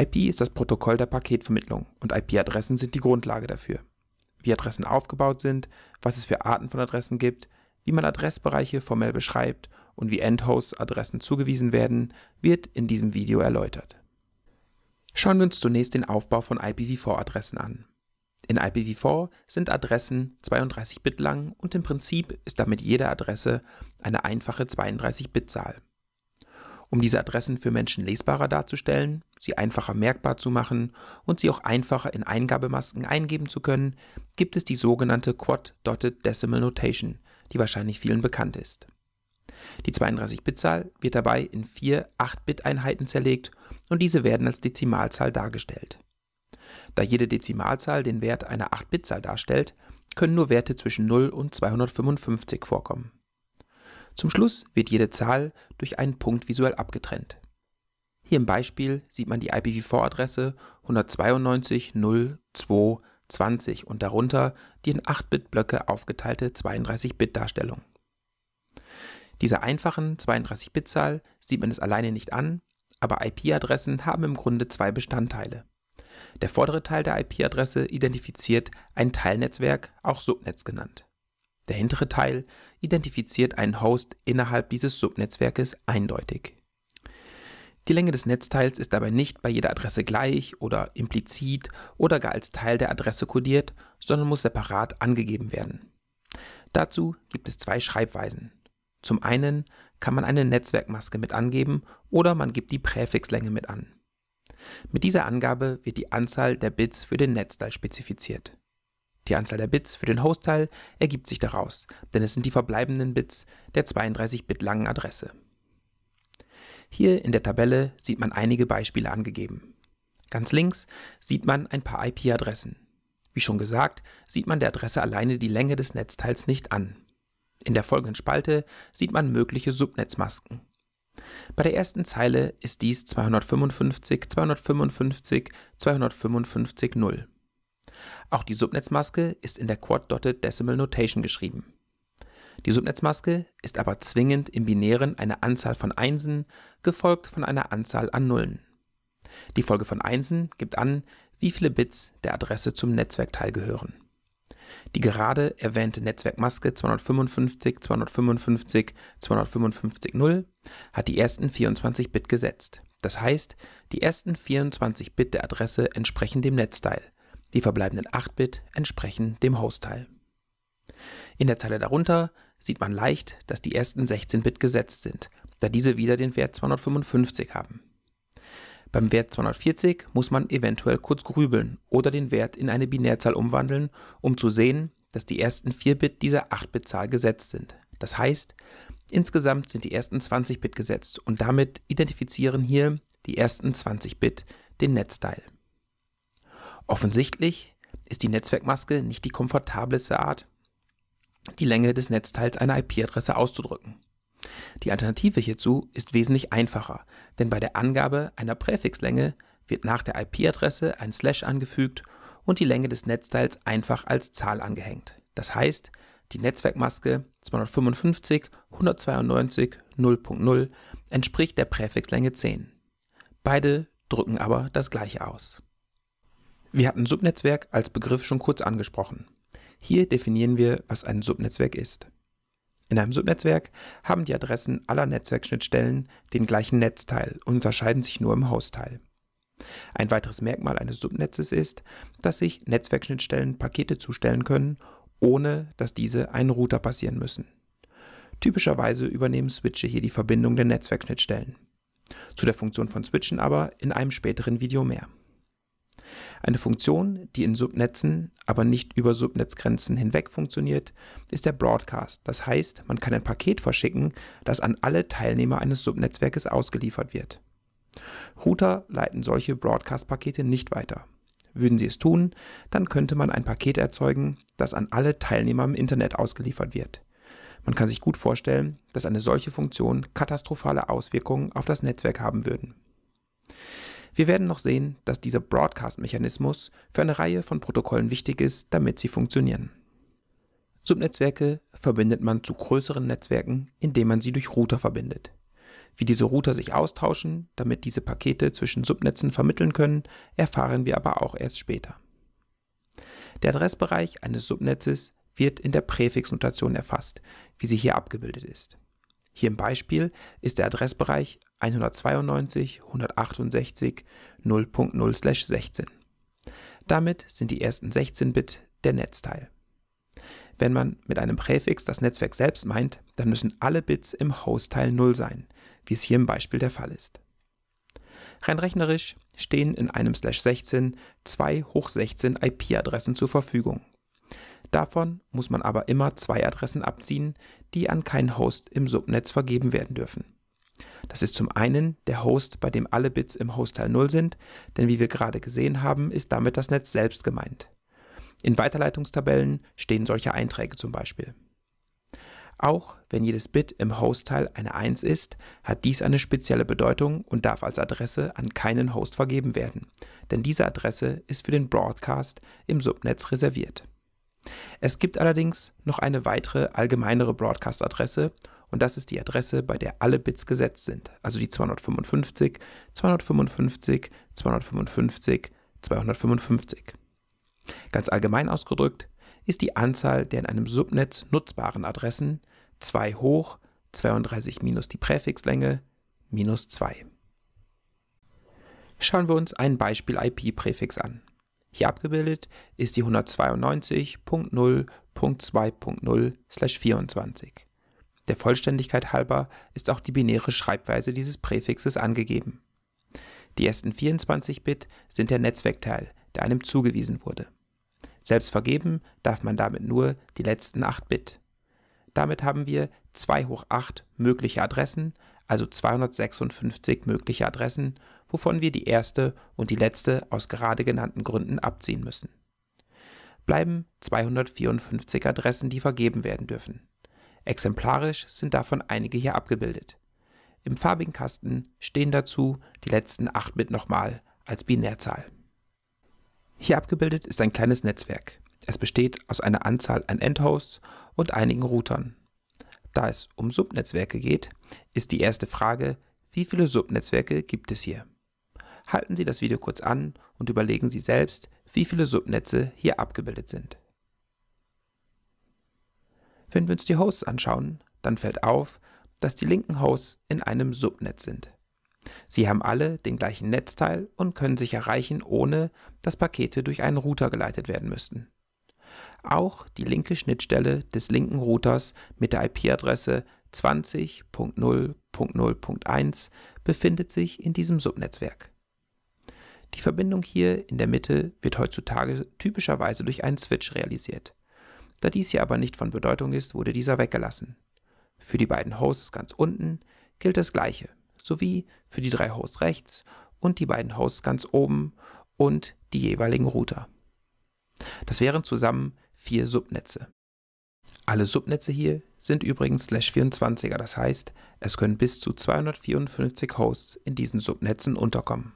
IP ist das Protokoll der Paketvermittlung und IP-Adressen sind die Grundlage dafür. Wie Adressen aufgebaut sind, was es für Arten von Adressen gibt, wie man Adressbereiche formell beschreibt und wie Endhosts Adressen zugewiesen werden, wird in diesem Video erläutert. Schauen wir uns zunächst den Aufbau von IPv4-Adressen an. In IPv4 sind Adressen 32 Bit lang und im Prinzip ist damit jede Adresse eine einfache 32-Bit-Zahl um diese Adressen für Menschen lesbarer darzustellen, sie einfacher merkbar zu machen und sie auch einfacher in Eingabemasken eingeben zu können, gibt es die sogenannte Quad Dotted Decimal Notation, die wahrscheinlich vielen bekannt ist. Die 32-Bit-Zahl wird dabei in vier 8-Bit-Einheiten zerlegt und diese werden als Dezimalzahl dargestellt. Da jede Dezimalzahl den Wert einer 8-Bit-Zahl darstellt, können nur Werte zwischen 0 und 255 vorkommen. Zum Schluss wird jede Zahl durch einen Punkt visuell abgetrennt. Hier im Beispiel sieht man die IPv4-Adresse 192.0.2.20 und darunter die in 8-Bit-Blöcke aufgeteilte 32-Bit-Darstellung. Dieser einfachen 32-Bit-Zahl sieht man es alleine nicht an, aber IP-Adressen haben im Grunde zwei Bestandteile. Der vordere Teil der IP-Adresse identifiziert ein Teilnetzwerk, auch Subnetz genannt. Der hintere Teil identifiziert einen Host innerhalb dieses Subnetzwerkes eindeutig. Die Länge des Netzteils ist dabei nicht bei jeder Adresse gleich oder implizit oder gar als Teil der Adresse kodiert, sondern muss separat angegeben werden. Dazu gibt es zwei Schreibweisen. Zum einen kann man eine Netzwerkmaske mit angeben oder man gibt die Präfixlänge mit an. Mit dieser Angabe wird die Anzahl der Bits für den Netzteil spezifiziert. Die Anzahl der Bits für den Hostteil ergibt sich daraus, denn es sind die verbleibenden Bits der 32 Bit langen Adresse. Hier in der Tabelle sieht man einige Beispiele angegeben. Ganz links sieht man ein paar IP-Adressen. Wie schon gesagt, sieht man der Adresse alleine die Länge des Netzteils nicht an. In der folgenden Spalte sieht man mögliche Subnetzmasken. Bei der ersten Zeile ist dies 255, 255, 255, 0. Auch die Subnetzmaske ist in der Quad-Dotted Decimal Notation geschrieben. Die Subnetzmaske ist aber zwingend im Binären eine Anzahl von Einsen, gefolgt von einer Anzahl an Nullen. Die Folge von Einsen gibt an, wie viele Bits der Adresse zum Netzwerkteil gehören. Die gerade erwähnte Netzwerkmaske 255 255 255 0 hat die ersten 24 Bit gesetzt. Das heißt, die ersten 24 Bit der Adresse entsprechen dem Netzteil, die verbleibenden 8-Bit entsprechen dem Hostteil. In der Zeile darunter sieht man leicht, dass die ersten 16-Bit gesetzt sind, da diese wieder den Wert 255 haben. Beim Wert 240 muss man eventuell kurz grübeln oder den Wert in eine Binärzahl umwandeln, um zu sehen, dass die ersten 4 Bit dieser 8-Bit-Zahl gesetzt sind. Das heißt, insgesamt sind die ersten 20 Bit gesetzt und damit identifizieren hier die ersten 20 Bit den Netzteil. Offensichtlich ist die Netzwerkmaske nicht die komfortabelste Art, die Länge des Netzteils einer IP-Adresse auszudrücken. Die Alternative hierzu ist wesentlich einfacher, denn bei der Angabe einer Präfixlänge wird nach der IP-Adresse ein Slash angefügt und die Länge des Netzteils einfach als Zahl angehängt. Das heißt, die Netzwerkmaske 255 192 0.0 entspricht der Präfixlänge 10. Beide drücken aber das gleiche aus. Wir hatten Subnetzwerk als Begriff schon kurz angesprochen. Hier definieren wir, was ein Subnetzwerk ist. In einem Subnetzwerk haben die Adressen aller Netzwerkschnittstellen den gleichen Netzteil und unterscheiden sich nur im Hausteil. Ein weiteres Merkmal eines Subnetzes ist, dass sich Netzwerkschnittstellen Pakete zustellen können, ohne dass diese einen Router passieren müssen. Typischerweise übernehmen Switche hier die Verbindung der Netzwerkschnittstellen. Zu der Funktion von Switchen aber in einem späteren Video mehr. Eine Funktion, die in Subnetzen, aber nicht über Subnetzgrenzen hinweg funktioniert, ist der Broadcast. Das heißt, man kann ein Paket verschicken, das an alle Teilnehmer eines Subnetzwerkes ausgeliefert wird. Router leiten solche Broadcast-Pakete nicht weiter. Würden sie es tun, dann könnte man ein Paket erzeugen, das an alle Teilnehmer im Internet ausgeliefert wird. Man kann sich gut vorstellen, dass eine solche Funktion katastrophale Auswirkungen auf das Netzwerk haben würden. Wir werden noch sehen, dass dieser Broadcast-Mechanismus für eine Reihe von Protokollen wichtig ist, damit sie funktionieren. Subnetzwerke verbindet man zu größeren Netzwerken, indem man sie durch Router verbindet. Wie diese Router sich austauschen, damit diese Pakete zwischen Subnetzen vermitteln können, erfahren wir aber auch erst später. Der Adressbereich eines Subnetzes wird in der Präfixnotation erfasst, wie sie hier abgebildet ist. Hier im Beispiel ist der Adressbereich 192 16 Damit sind die ersten 16 Bit der Netzteil. Wenn man mit einem Präfix das Netzwerk selbst meint, dann müssen alle Bits im Hostteil 0 sein, wie es hier im Beispiel der Fall ist. Rein rechnerisch stehen in einem Slash 16 zwei hoch 16 IP-Adressen zur Verfügung. Davon muss man aber immer zwei Adressen abziehen, die an keinen Host im Subnetz vergeben werden dürfen. Das ist zum einen der Host, bei dem alle Bits im Hostteil 0 sind, denn wie wir gerade gesehen haben, ist damit das Netz selbst gemeint. In Weiterleitungstabellen stehen solche Einträge zum Beispiel. Auch wenn jedes Bit im Hostteil eine 1 ist, hat dies eine spezielle Bedeutung und darf als Adresse an keinen Host vergeben werden, denn diese Adresse ist für den Broadcast im Subnetz reserviert. Es gibt allerdings noch eine weitere allgemeinere Broadcast-Adresse und das ist die Adresse, bei der alle Bits gesetzt sind, also die 255, 255, 255, 255. Ganz allgemein ausgedrückt ist die Anzahl der in einem Subnetz nutzbaren Adressen 2 hoch 32 minus die Präfixlänge minus 2. Schauen wir uns ein Beispiel IP-Präfix an. Hier abgebildet ist die 192.0.2.0/24. Der Vollständigkeit halber ist auch die binäre Schreibweise dieses Präfixes angegeben. Die ersten 24 Bit sind der Netzwerkteil, der einem zugewiesen wurde. Selbst vergeben darf man damit nur die letzten 8 Bit. Damit haben wir 2 hoch 8 mögliche Adressen, also 256 mögliche Adressen wovon wir die erste und die letzte aus gerade genannten Gründen abziehen müssen. Bleiben 254 Adressen, die vergeben werden dürfen. Exemplarisch sind davon einige hier abgebildet. Im farbigen Kasten stehen dazu die letzten 8 Bit nochmal als Binärzahl. Hier abgebildet ist ein kleines Netzwerk. Es besteht aus einer Anzahl an Endhosts und einigen Routern. Da es um Subnetzwerke geht, ist die erste Frage, wie viele Subnetzwerke gibt es hier? halten Sie das Video kurz an und überlegen Sie selbst, wie viele Subnetze hier abgebildet sind. Wenn wir uns die Hosts anschauen, dann fällt auf, dass die linken Hosts in einem Subnetz sind. Sie haben alle den gleichen Netzteil und können sich erreichen, ohne dass Pakete durch einen Router geleitet werden müssten. Auch die linke Schnittstelle des linken Routers mit der IP-Adresse 20.0.0.1 befindet sich in diesem Subnetzwerk. Die Verbindung hier in der Mitte wird heutzutage typischerweise durch einen Switch realisiert. Da dies hier aber nicht von Bedeutung ist, wurde dieser weggelassen. Für die beiden Hosts ganz unten gilt das gleiche, sowie für die drei Hosts rechts und die beiden Hosts ganz oben und die jeweiligen Router. Das wären zusammen vier Subnetze. Alle Subnetze hier sind übrigens slash 24er, das heißt, es können bis zu 254 Hosts in diesen Subnetzen unterkommen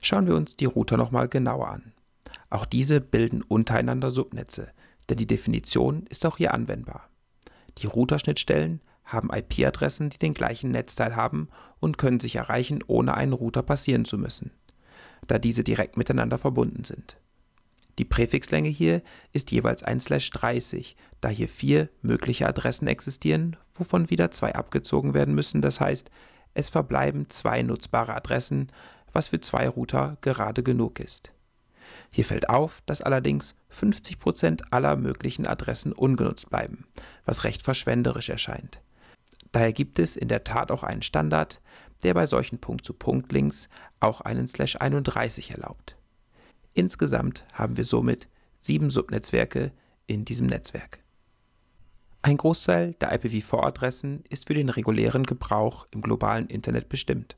schauen wir uns die Router nochmal genauer an. Auch diese bilden untereinander Subnetze, denn die Definition ist auch hier anwendbar. Die Routerschnittstellen haben IP-Adressen, die den gleichen Netzteil haben und können sich erreichen, ohne einen Router passieren zu müssen, da diese direkt miteinander verbunden sind. Die Präfixlänge hier ist jeweils 1/30, da hier vier mögliche Adressen existieren, wovon wieder zwei abgezogen werden müssen. Das heißt, es verbleiben zwei nutzbare Adressen, was für zwei Router gerade genug ist. Hier fällt auf, dass allerdings 50% aller möglichen Adressen ungenutzt bleiben, was recht verschwenderisch erscheint. Daher gibt es in der Tat auch einen Standard, der bei solchen Punkt-zu-Punkt-Links auch einen Slash 31 erlaubt. Insgesamt haben wir somit sieben Subnetzwerke in diesem Netzwerk. Ein Großteil der IPv4-Adressen ist für den regulären Gebrauch im globalen Internet bestimmt.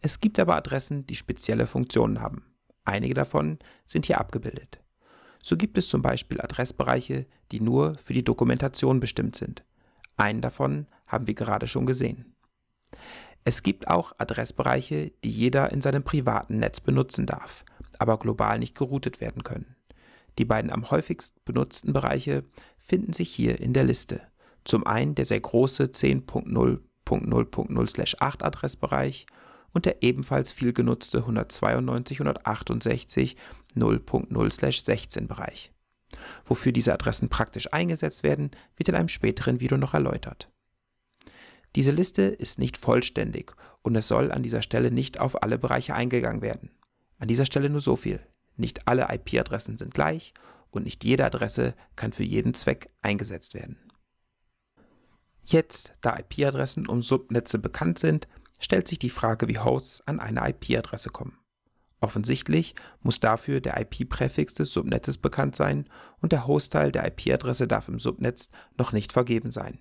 Es gibt aber Adressen, die spezielle Funktionen haben. Einige davon sind hier abgebildet. So gibt es zum Beispiel Adressbereiche, die nur für die Dokumentation bestimmt sind. Einen davon haben wir gerade schon gesehen. Es gibt auch Adressbereiche, die jeder in seinem privaten Netz benutzen darf, aber global nicht geroutet werden können. Die beiden am häufigsten benutzten Bereiche finden sich hier in der Liste. Zum einen der sehr große 10.0.0.0/8 Adressbereich und der ebenfalls viel genutzte 192 16 Bereich. Wofür diese Adressen praktisch eingesetzt werden, wird in einem späteren Video noch erläutert. Diese Liste ist nicht vollständig und es soll an dieser Stelle nicht auf alle Bereiche eingegangen werden. An dieser Stelle nur so viel. Nicht alle IP-Adressen sind gleich und nicht jede Adresse kann für jeden Zweck eingesetzt werden. Jetzt, da IP-Adressen um Subnetze bekannt sind, stellt sich die Frage, wie Hosts an eine IP-Adresse kommen. Offensichtlich muss dafür der IP-Präfix des Subnetzes bekannt sein und der Hostteil der IP-Adresse darf im Subnetz noch nicht vergeben sein.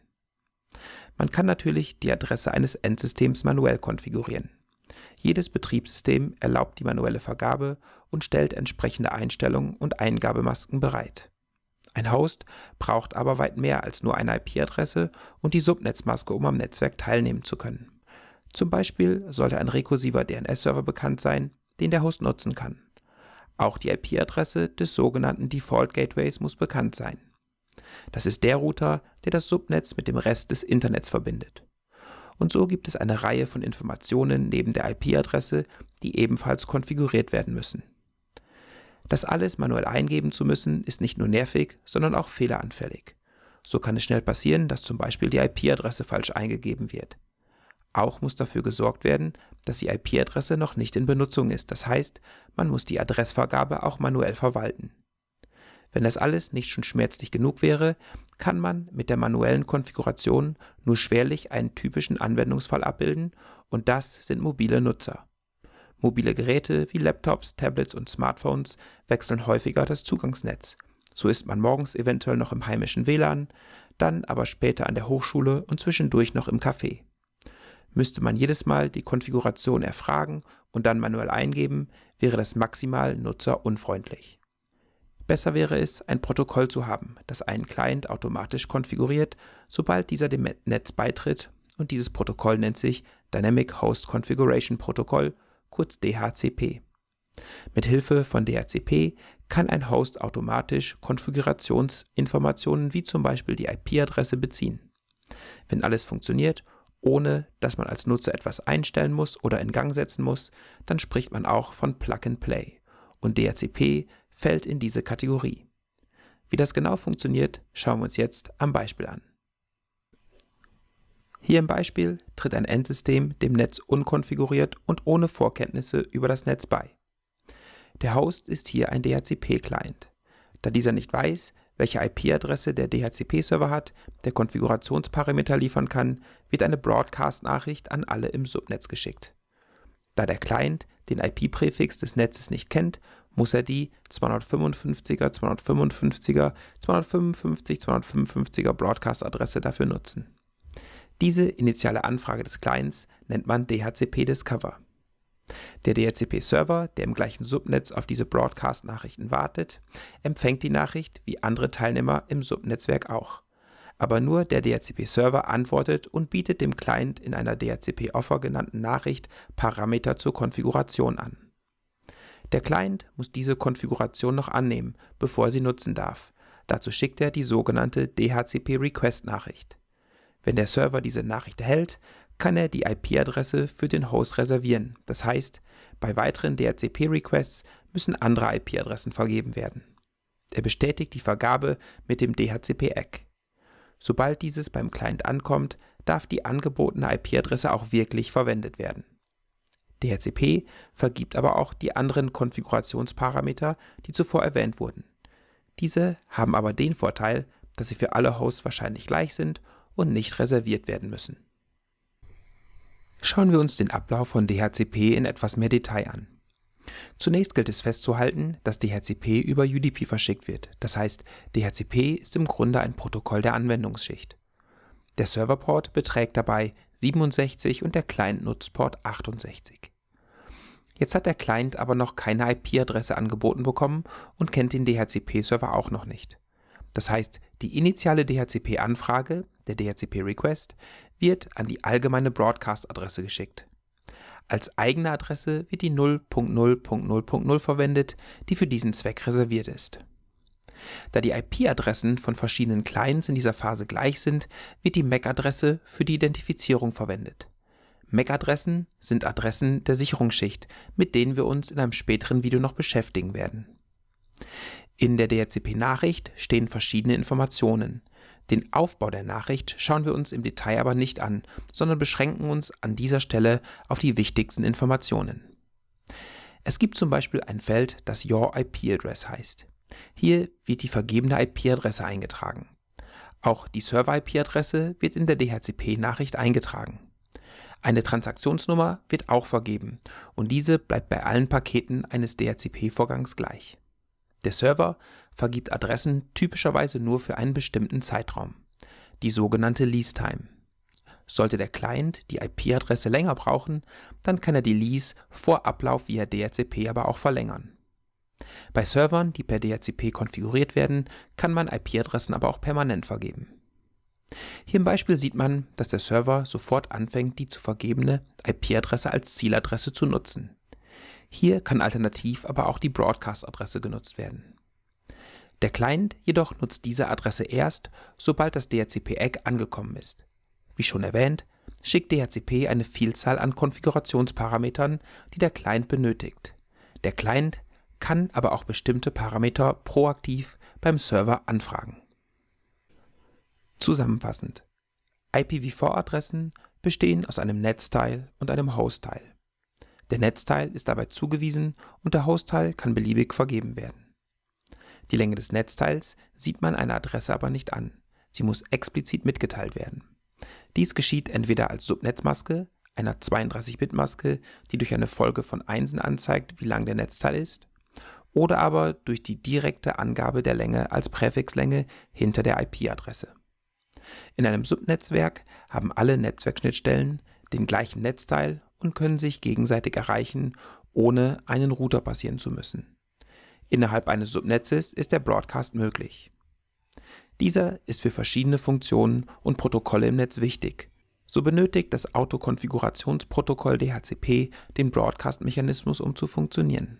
Man kann natürlich die Adresse eines Endsystems manuell konfigurieren. Jedes Betriebssystem erlaubt die manuelle Vergabe und stellt entsprechende Einstellungen und Eingabemasken bereit. Ein Host braucht aber weit mehr als nur eine IP-Adresse und die Subnetzmaske, um am Netzwerk teilnehmen zu können. Zum Beispiel sollte ein rekursiver DNS-Server bekannt sein, den der Host nutzen kann. Auch die IP-Adresse des sogenannten Default Gateways muss bekannt sein. Das ist der Router, der das Subnetz mit dem Rest des Internets verbindet. Und so gibt es eine Reihe von Informationen neben der IP-Adresse, die ebenfalls konfiguriert werden müssen. Das alles manuell eingeben zu müssen, ist nicht nur nervig, sondern auch fehleranfällig. So kann es schnell passieren, dass zum Beispiel die IP-Adresse falsch eingegeben wird. Auch muss dafür gesorgt werden, dass die IP-Adresse noch nicht in Benutzung ist, das heißt, man muss die Adressvergabe auch manuell verwalten. Wenn das alles nicht schon schmerzlich genug wäre, kann man mit der manuellen Konfiguration nur schwerlich einen typischen Anwendungsfall abbilden und das sind mobile Nutzer. Mobile Geräte wie Laptops, Tablets und Smartphones wechseln häufiger das Zugangsnetz. So ist man morgens eventuell noch im heimischen WLAN, dann aber später an der Hochschule und zwischendurch noch im Café. Müsste man jedes Mal die Konfiguration erfragen und dann manuell eingeben, wäre das maximal nutzerunfreundlich. Besser wäre es, ein Protokoll zu haben, das einen Client automatisch konfiguriert, sobald dieser dem Netz beitritt und dieses Protokoll nennt sich Dynamic Host Configuration Protocol, kurz DHCP. Mit Hilfe von DHCP kann ein Host automatisch Konfigurationsinformationen wie zum Beispiel die IP-Adresse beziehen. Wenn alles funktioniert ohne dass man als Nutzer etwas einstellen muss oder in Gang setzen muss, dann spricht man auch von Plug and Play. Und DHCP fällt in diese Kategorie. Wie das genau funktioniert, schauen wir uns jetzt am Beispiel an. Hier im Beispiel tritt ein Endsystem dem Netz unkonfiguriert und ohne Vorkenntnisse über das Netz bei. Der Host ist hier ein DHCP-Client. Da dieser nicht weiß, welche IP-Adresse der DHCP-Server hat, der Konfigurationsparameter liefern kann, wird eine Broadcast-Nachricht an alle im Subnetz geschickt. Da der Client den IP-Präfix des Netzes nicht kennt, muss er die 255er, 255er, 255, 255er Broadcast-Adresse dafür nutzen. Diese initiale Anfrage des Clients nennt man DHCP Discover. Der DHCP-Server, der im gleichen Subnetz auf diese Broadcast-Nachrichten wartet, empfängt die Nachricht wie andere Teilnehmer im Subnetzwerk auch. Aber nur der DHCP-Server antwortet und bietet dem Client in einer DHCP-Offer genannten Nachricht Parameter zur Konfiguration an. Der Client muss diese Konfiguration noch annehmen, bevor er sie nutzen darf. Dazu schickt er die sogenannte DHCP-Request-Nachricht. Wenn der Server diese Nachricht erhält, kann er die IP-Adresse für den Host reservieren. Das heißt, bei weiteren DHCP-Requests müssen andere IP-Adressen vergeben werden. Er bestätigt die Vergabe mit dem DHCP-ACK. Sobald dieses beim Client ankommt, darf die angebotene IP-Adresse auch wirklich verwendet werden. DHCP vergibt aber auch die anderen Konfigurationsparameter, die zuvor erwähnt wurden. Diese haben aber den Vorteil, dass sie für alle Hosts wahrscheinlich gleich sind und nicht reserviert werden müssen. Schauen wir uns den Ablauf von DHCP in etwas mehr Detail an. Zunächst gilt es festzuhalten, dass DHCP über UDP verschickt wird. Das heißt, DHCP ist im Grunde ein Protokoll der Anwendungsschicht. Der Serverport beträgt dabei 67 und der Client nutzt Port 68. Jetzt hat der Client aber noch keine IP-Adresse angeboten bekommen und kennt den DHCP-Server auch noch nicht. Das heißt, die initiale DHCP-Anfrage, der DHCP-Request, wird an die allgemeine Broadcast-Adresse geschickt. Als eigene Adresse wird die 0.0.0.0 verwendet, die für diesen Zweck reserviert ist. Da die IP-Adressen von verschiedenen Clients in dieser Phase gleich sind, wird die MAC-Adresse für die Identifizierung verwendet. MAC-Adressen sind Adressen der Sicherungsschicht, mit denen wir uns in einem späteren Video noch beschäftigen werden. In der DHCP-Nachricht stehen verschiedene Informationen. Den Aufbau der Nachricht schauen wir uns im Detail aber nicht an, sondern beschränken uns an dieser Stelle auf die wichtigsten Informationen. Es gibt zum Beispiel ein Feld, das Your IP Address heißt. Hier wird die vergebene IP-Adresse eingetragen. Auch die Server-IP-Adresse wird in der DHCP-Nachricht eingetragen. Eine Transaktionsnummer wird auch vergeben und diese bleibt bei allen Paketen eines DHCP-Vorgangs gleich. Der Server vergibt Adressen typischerweise nur für einen bestimmten Zeitraum, die sogenannte Lease Time. Sollte der Client die IP-Adresse länger brauchen, dann kann er die Lease vor Ablauf via DHCP aber auch verlängern. Bei Servern, die per DHCP konfiguriert werden, kann man IP-Adressen aber auch permanent vergeben. Hier im Beispiel sieht man, dass der Server sofort anfängt, die zu vergebene IP-Adresse als Zieladresse zu nutzen. Hier kann alternativ aber auch die Broadcast-Adresse genutzt werden. Der Client jedoch nutzt diese Adresse erst, sobald das dhcp eck angekommen ist. Wie schon erwähnt, schickt DHCP eine Vielzahl an Konfigurationsparametern, die der Client benötigt. Der Client kann aber auch bestimmte Parameter proaktiv beim Server anfragen. Zusammenfassend. IPv4-Adressen bestehen aus einem Netzteil und einem Hostteil. Der Netzteil ist dabei zugewiesen und der Hostteil kann beliebig vergeben werden. Die Länge des Netzteils sieht man einer Adresse aber nicht an. Sie muss explizit mitgeteilt werden. Dies geschieht entweder als Subnetzmaske, einer 32-Bit-Maske, die durch eine Folge von Einsen anzeigt, wie lang der Netzteil ist, oder aber durch die direkte Angabe der Länge als Präfixlänge hinter der IP-Adresse. In einem Subnetzwerk haben alle Netzwerkschnittstellen den gleichen Netzteil und können sich gegenseitig erreichen, ohne einen Router passieren zu müssen. Innerhalb eines Subnetzes ist der Broadcast möglich. Dieser ist für verschiedene Funktionen und Protokolle im Netz wichtig. So benötigt das Autokonfigurationsprotokoll DHCP den Broadcast-Mechanismus, um zu funktionieren.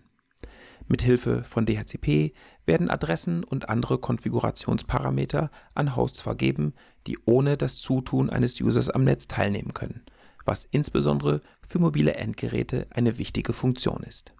Mithilfe von DHCP werden Adressen und andere Konfigurationsparameter an Hosts vergeben, die ohne das Zutun eines Users am Netz teilnehmen können, was insbesondere für mobile Endgeräte eine wichtige Funktion ist